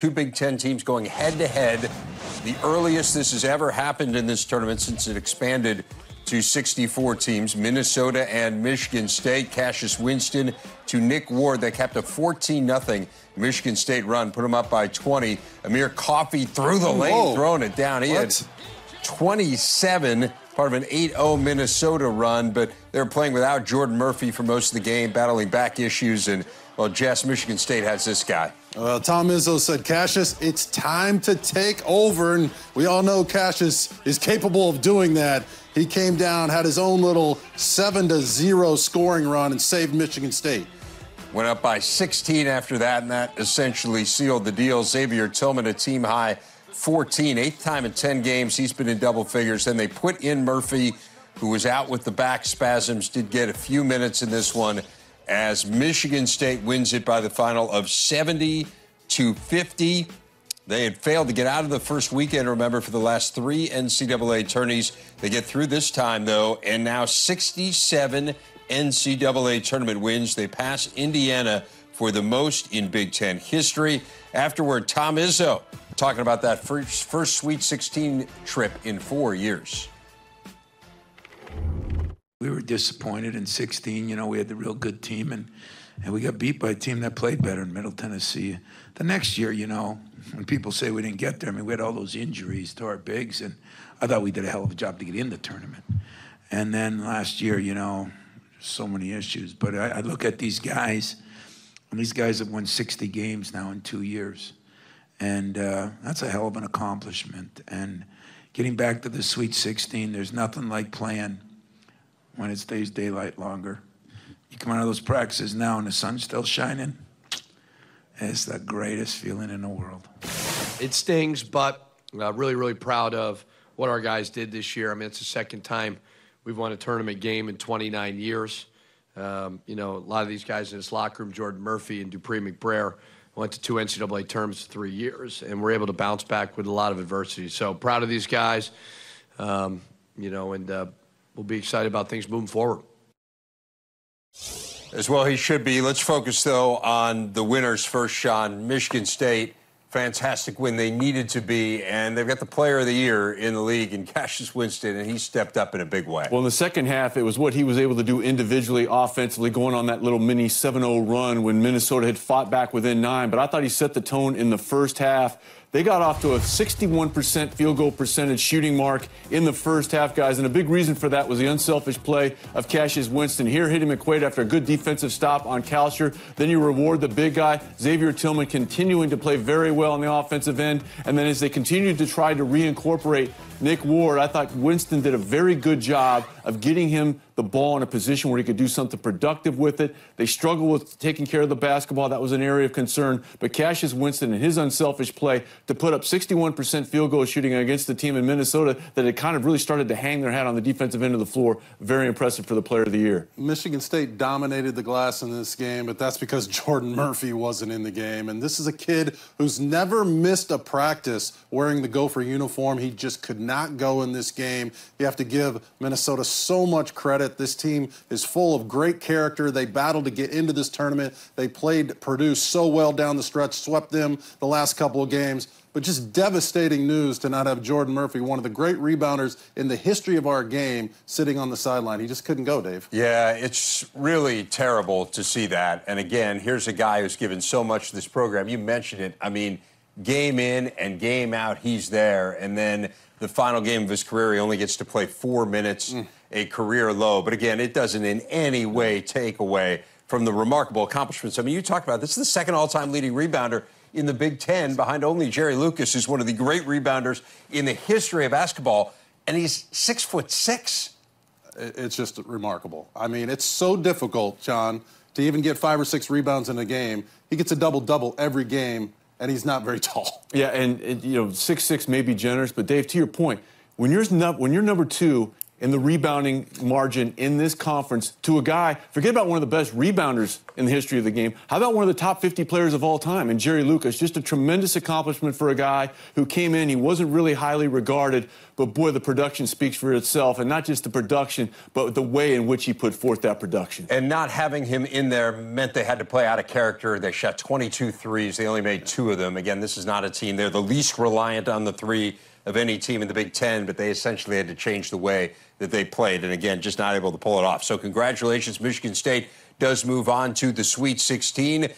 Two Big Ten teams going head to head. The earliest this has ever happened in this tournament since it expanded to 64 teams Minnesota and Michigan State. Cassius Winston to Nick Ward. They kept a 14 0 Michigan State run, put them up by 20. Amir Coffee through the lane, Whoa. throwing it down. He what? had 27 part of an 8-0 Minnesota run, but they're playing without Jordan Murphy for most of the game, battling back issues. And, well, Jess, Michigan State has this guy. Well, uh, Tom Izzo said, Cassius, it's time to take over. And we all know Cassius is capable of doing that. He came down, had his own little 7 to 0 scoring run, and saved Michigan State. Went up by 16 after that, and that essentially sealed the deal. Xavier Tillman, a team high 14, eighth time in 10 games. He's been in double figures. Then they put in Murphy, who was out with the back spasms, did get a few minutes in this one as Michigan State wins it by the final of 70 to 50. They had failed to get out of the first weekend, remember, for the last three NCAA tourneys. They get through this time, though, and now 67 NCAA tournament wins. They pass Indiana for the most in Big Ten history. Afterward, Tom Izzo talking about that first, first Sweet 16 trip in four years we were disappointed in 16. You know, we had the real good team, and, and we got beat by a team that played better in Middle Tennessee. The next year, you know, when people say we didn't get there, I mean, we had all those injuries to our bigs, and I thought we did a hell of a job to get in the tournament. And then last year, you know, so many issues. But I, I look at these guys, and these guys have won 60 games now in two years. And uh, that's a hell of an accomplishment. And getting back to the Sweet 16, there's nothing like playing – when it stays daylight longer. You come out of those practices now and the sun's still shining. It's the greatest feeling in the world. It stings, but uh, really, really proud of what our guys did this year. I mean, it's the second time we've won a tournament game in 29 years. Um, you know, a lot of these guys in this locker room, Jordan Murphy and Dupree McBrayer, went to two NCAA terms three years, and we're able to bounce back with a lot of adversity. So proud of these guys, um, you know, and uh, we'll be excited about things moving forward. As well, he should be. Let's focus, though, on the winners first, Sean. Michigan State, fantastic win. They needed to be, and they've got the player of the year in the league in Cassius Winston, and he stepped up in a big way. Well, in the second half, it was what he was able to do individually, offensively, going on that little mini 7 0 run when Minnesota had fought back within nine. But I thought he set the tone in the first half they got off to a 61% field goal percentage shooting mark in the first half, guys. And a big reason for that was the unselfish play of Cassius Winston. Here, hitting McQuaid after a good defensive stop on Kalsher. Then you reward the big guy, Xavier Tillman, continuing to play very well on the offensive end. And then as they continued to try to reincorporate Nick Ward, I thought Winston did a very good job of getting him the ball in a position where he could do something productive with it. They struggled with taking care of the basketball. That was an area of concern. But Cassius Winston and his unselfish play to put up 61% field goal shooting against the team in Minnesota that had kind of really started to hang their hat on the defensive end of the floor. Very impressive for the player of the year. Michigan State dominated the glass in this game, but that's because Jordan Murphy wasn't in the game. And this is a kid who's never missed a practice wearing the Gopher uniform. He just could not go in this game. You have to give Minnesota so much credit. This team is full of great character. They battled to get into this tournament. They played Purdue so well down the stretch, swept them the last couple of games. But just devastating news to not have Jordan Murphy, one of the great rebounders in the history of our game, sitting on the sideline. He just couldn't go, Dave. Yeah, it's really terrible to see that. And again, here's a guy who's given so much to this program. You mentioned it. I mean, game in and game out, he's there. And then the final game of his career, he only gets to play four minutes, mm. a career low. But again, it doesn't in any way take away from the remarkable accomplishments. I mean, you talk about this is the second all time leading rebounder in the Big Ten behind only Jerry Lucas, who's one of the great rebounders in the history of basketball, and he's six foot six. It's just remarkable. I mean, it's so difficult, John, to even get five or six rebounds in a game. He gets a double double every game, and he's not very tall. Yeah, and, and you know, six six may be generous, but Dave, to your point, when you're, when you're number two in the rebounding margin in this conference to a guy, forget about one of the best rebounders in the history of the game. How about one of the top 50 players of all time? And Jerry Lucas, just a tremendous accomplishment for a guy who came in. He wasn't really highly regarded, but boy, the production speaks for itself. And not just the production, but the way in which he put forth that production. And not having him in there meant they had to play out of character. They shot 22 threes. They only made two of them. Again, this is not a team. They're the least reliant on the three of any team in the Big Ten, but they essentially had to change the way that they played. And again, just not able to pull it off. So, congratulations, Michigan State does move on to the Sweet 16